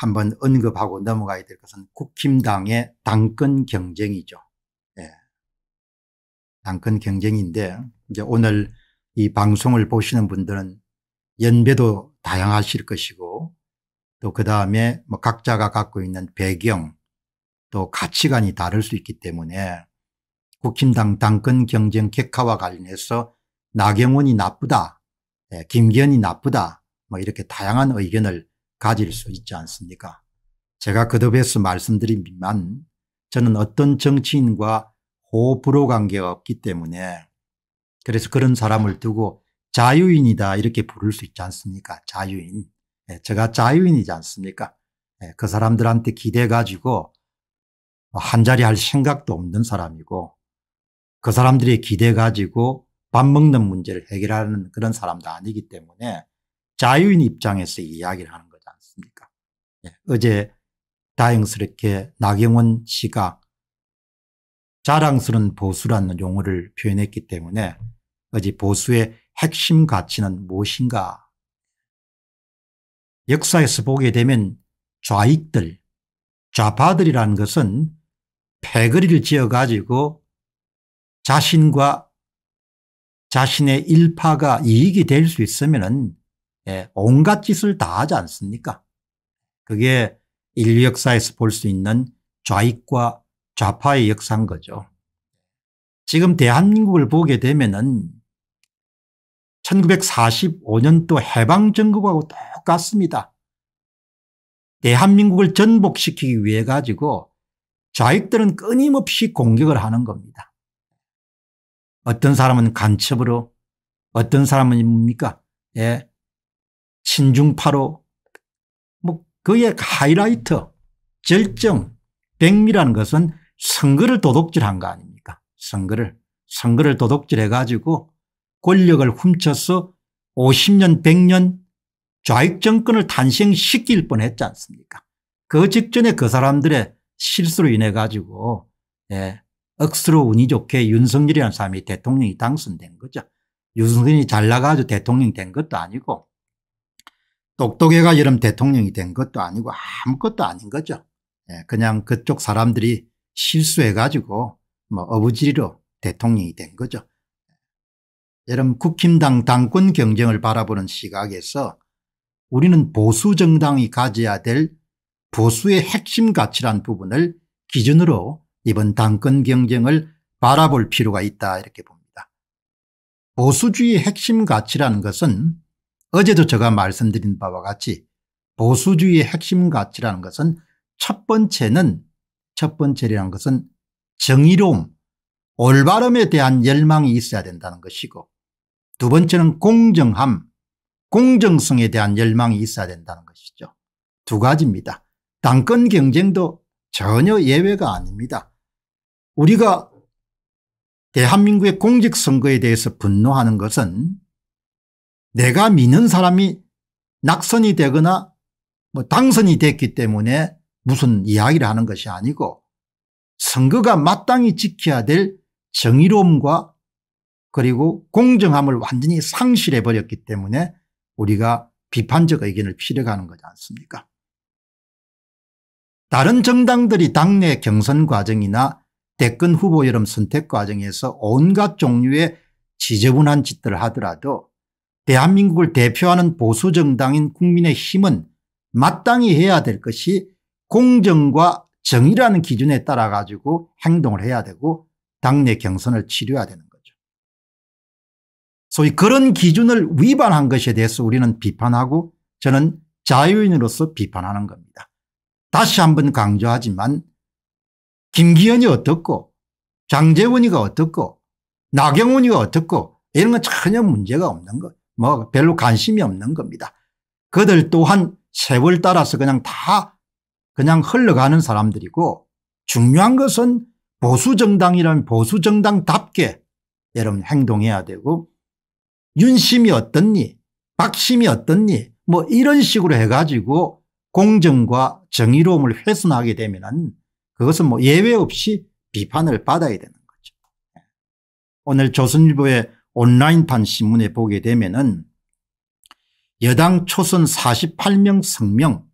한번 언급하고 넘어가야 될 것은 국힘당의 당권 경쟁이죠. 예. 당권 경쟁인데 이제 오늘 이 방송을 보시는 분들은 연배도 다양하실 것이고 또 그 다음에 뭐 각자가 갖고 있는 배경 또 가치관이 다를 수 있기 때문에 국힘당 당권 경쟁 객화와 관련해서 나경원이 나쁘다, 예, 김기현이 나쁘다 뭐 이렇게 다양한 의견을 가질 수 있지 않습니까? 제가 그듭에서 말씀드립니만 저는 어떤 정치인과 호불호 관계가 없기 때문에 그래서 그런 사람을 두고 자유인이다 이렇게 부를 수 있지 않습니까? 자유인. 예, 제가 자유인이지 않습니까? 예, 그 사람들한테 기대 가지고 한자리 할 생각도 없는 사람이고 그 사람들의 기대 가지고 밥 먹는 문제를 해결하는 그런 사람도 아니기 때문에 자유인 입장에서 이야기를 하는 예. 어제 다행스럽게 나경원 씨가 자랑스러운 보수라는 용어를 표현했기 때문에 어제 보수의 핵심 가치는 무엇인가 역사에서 보게 되면 좌익들 좌파들이라는 것은 패거리를 지어가지고 자신과 자신의 일파가 이익이 될 수 있으면 예, 온갖 짓을 다 하지 않습니까 그게 인류 역사에서 볼 수 있는 좌익과 좌파의 역사인 거죠. 지금 대한민국을 보게 되면은 1945년도 해방정국하고 똑같습니다. 대한민국을 전복시키기 위해 가지고 좌익들은 끊임없이 공격을 하는 겁니다. 어떤 사람은 간첩으로 어떤 사람은 뭡니까? 예. 친중파로 그의 하이라이트 절정 백미라는 것은 선거를 도둑질한 거 아닙니까 선거를 선거를 도둑질해 가지고 권력을 훔쳐서 50년 100년 좌익 정권을 탄생시킬 뻔했지 않습니까 그 직전에 그 사람들의 실수로 인해 가지고 예, 억수로 운이 좋게 윤석열이라는 사람이 대통령이 당선된 거죠. 윤석열이 잘나가지고 대통령 된 것도 아니고 똑똑해가 여름 대통령이 된 것도 아니고 아무것도 아닌 거죠. 예, 그냥 그쪽 사람들이 실수해가지고 뭐 어부지리로 대통령이 된 거죠. 예, 여름 국힘당 당권 경쟁을 바라보는 시각에서 우리는 보수 정당이 가져야 될 보수의 핵심 가치란 부분을 기준으로 이번 당권 경쟁을 바라볼 필요가 있다 이렇게 봅니다. 보수주의 핵심 가치라는 것은 어제도 제가 말씀드린 바와 같이 보수주의의 핵심 가치라는 것은 첫 번째는 첫 번째라는 것은 정의로움 올바름에 대한 열망이 있어야 된다는 것이고 두 번째는 공정함 공정성에 대한 열망이 있어야 된다는 것이죠. 두 가지입니다. 당권 경쟁도 전혀 예외가 아닙니다. 우리가 대한민국의 공직선거에 대해서 분노하는 것은 내가 믿는 사람이 낙선이 되거나 뭐 당선이 됐기 때문에 무슨 이야기를 하는 것이 아니고 선거가 마땅히 지켜야 될 정의로움과 그리고 공정함을 완전히 상실해 버렸기 때문에 우리가 비판적 의견을 필요하는 거지 않습니까 다른 정당들이 당내 경선 과정이나 대권 후보 여름 선택 과정에서 온갖 종류의 지저분한 짓들을 하더라도 대한민국을 대표하는 보수 정당인 국민의힘은 마땅히 해야 될 것이 공정과 정의라는 기준에 따라 가지고 행동을 해야 되고 당내 경선을 치료해야 되는 거죠. 소위 그런 기준을 위반한 것에 대해서 우리는 비판하고 저는 자유인으로서 비판하는 겁니다. 다시 한 번 강조하지만 김기현이 어떻고 장재원이가 어떻고 나경원이가 어떻고 이런 건 전혀 문제가 없는 거예요. 뭐 별로 관심이 없는 겁니다. 그들 또한 세월 따라서 그냥 다 그냥 흘러가는 사람들이고 중요한 것은 보수정당이란 보수정당답게 여러분 행동해야 되고 윤심이 어떻니 박심이 어떻니 뭐 이런 식으로 해가지고 공정과 정의로움을 훼손하게 되면 그것은 뭐 예외 없이 비판을 받아야 되는 거죠. 예. 오늘 조선일보의 온라인판 신문에 보게 되면은 여당 초선 48명 성명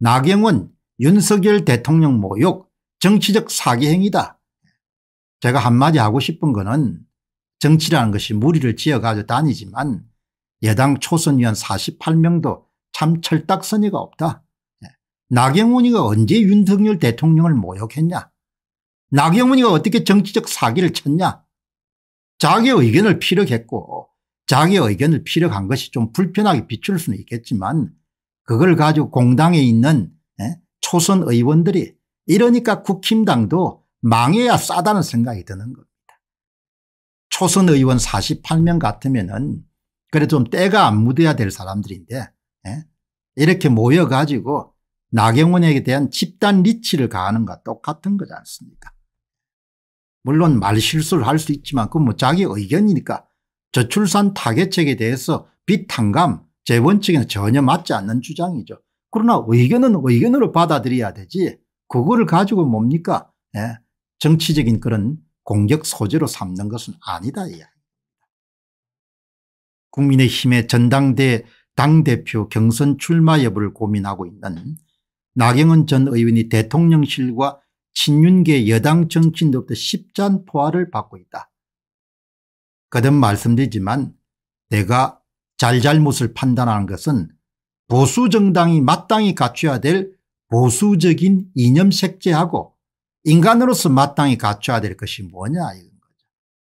나경원 윤석열 대통령 모욕 정치적 사기행위다. 제가 한마디 하고 싶은 거는 정치라는 것이 무리를 지어가지고 다니지만 여당 초선위원 48명도 참 철딱서니가 없다. 예. 나경원이가 언제 윤석열 대통령을 모욕했냐 나경원이가 어떻게 정치적 사기를 쳤냐 자기 의견을 피력했고 자기 의견을 피력한 것이 좀 불편하게 비출 수는 있겠지만 그걸 가지고 공당에 있는 예, 초선 의원들이 이러니까 국힘당도 망해야 싸다는 생각이 드는 겁니다. 초선 의원 48명 같으면 은 그래도 좀 때가 안 묻어야 될 사람들인데 예, 이렇게 모여가지고 나경원에 대한 집단 리치를 가하는 것 똑같은 거지 않습니까 물론 말 실수를 할 수 있지만 그건 뭐 자기 의견이니까 저출산 타개책에 대해서 비탄감 재원칙에는 전혀 맞지 않는 주장이죠. 그러나 의견은 의견으로 받아들여야 되지 그거를 가지고 뭡니까 예. 정치적인 그런 공격 소재로 삼는 것은 아니다 니다 국민의힘의 전당대 당대표 경선 출마 여부를 고민하고 있는 나경원 전 의원이 대통령실과 친윤계 여당 정치인들부터 십잔포화를 받고 있다. 거듭 말씀드리지만 내가 잘잘못을 판단하는 것은 보수 정당이 마땅히 갖춰야 될 보수적인 이념 색채하고 인간으로서 마땅히 갖춰야 될 것이 뭐냐 이런 거죠.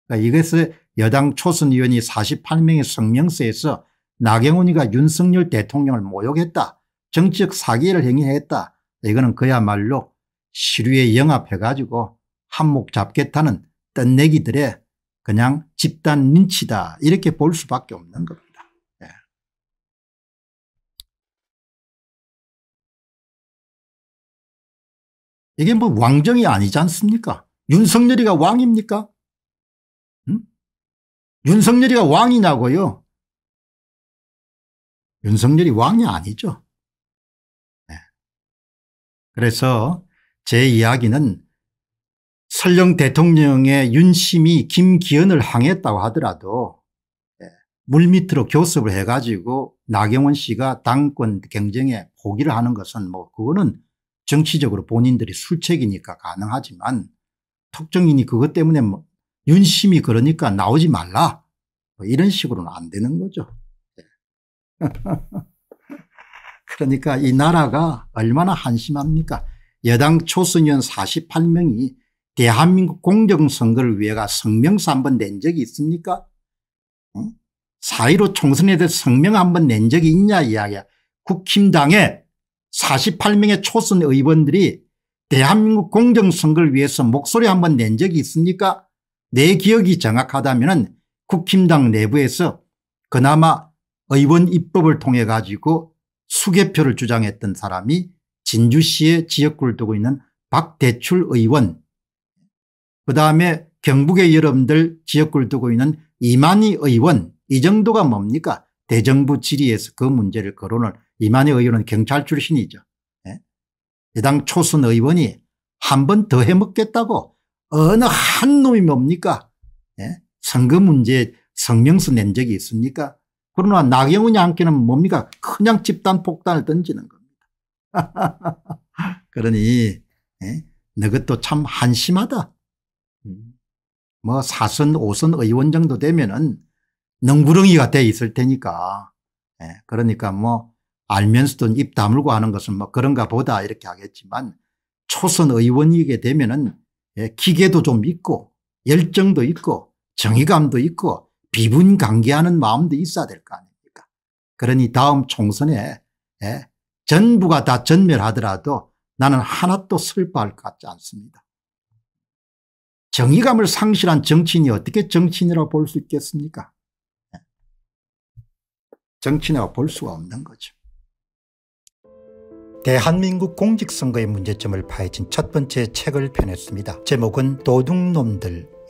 그러니까 이것을 여당 초선 의원이 48명의 성명서에서 나경원이가 윤석열 대통령을 모욕했다. 정치적 사기를 행위했다. 이거는 그야말로 시류에 영합해 가지고 한몫 잡겠다는 딴내기들의 그냥 집단 눈치다 이렇게 볼 수밖에 없는 겁니다. 예. 이게 뭐 왕정이 아니지 않습니까? 윤석열이가 왕입니까? 음? 윤석열이가 왕이냐고요? 윤석열이 왕이 아니죠. 예. 그래서 제 이야기는 설령 대통령의 윤심이 김기현을 항했다고 하더라도 예, 물밑으로 교섭을 해가지고 나경원 씨가 당권 경쟁에 포기를 하는 것은 뭐 그거는 정치적으로 본인들이 술책이니까 가능하지만 특정인이 그것 때문에 뭐 윤심이 그러니까 나오지 말라 뭐 이런 식으로는 안 되는 거죠. 예. 그러니까 이 나라가 얼마나 한심합니까 여당 초선의원 48명이 대한민국 공정선거를 위해가 성명서 한 번 낸 적이 있습니까? 4.15 총선에 대해 성명 한 번 낸 적이 있냐 이야기야. 국힘당에 48명의 초선 의원들이 대한민국 공정선거를 위해서 목소리 한 번 낸 적이 있습니까? 내 기억이 정확하다면 국힘당 내부에서 그나마 의원 입법을 통해 가지고 수개표를 주장했던 사람이 진주시의 지역구를 두고 있는 박대출 의원 그다음에 경북의 여러분들 지역구를 두고 있는 이만희 의원 이 정도가 뭡니까 대정부 질의에서 그 문제를 거론을 이만희 의원은 경찰 출신이죠. 해당 예? 초선 의원이 한 번 더 해먹겠다고 어느 한 놈이 뭡니까 예? 선거 문제 성명서 낸 적이 있습니까 그러나 나경원이 함께는 뭡니까 그냥 집단 폭탄을 던지는 겁니다. 그러니 네? 너것도 참 한심하다. 음, 뭐 사선 오선 의원 정도 되면은 능부렁이가 돼 있을 테니까 네? 그러니까 뭐 알면서도 입 다물고 하는 것은 뭐 그런가 보다 이렇게 하겠지만 초선 의원이게 되면은 예, 기계도 좀 있고 열정도 있고 정의감도 있고 비분 관계하는 마음도 있어야 될 거 아닙니까 그러니 다음 총선에 예, 전부가 다 전멸하더라도 나는 하나도 슬퍼할 것 같지 않습니다. 정의감을 상실한 정치인이 어떻게 정치인이라고 볼 수 있겠습니까? 정치인이라고 볼 수가 없는 거죠. 대한민국 공직선거의 문제점을 파헤친 첫 번째 책을 펴냈습니다. 제목은 도둑놈들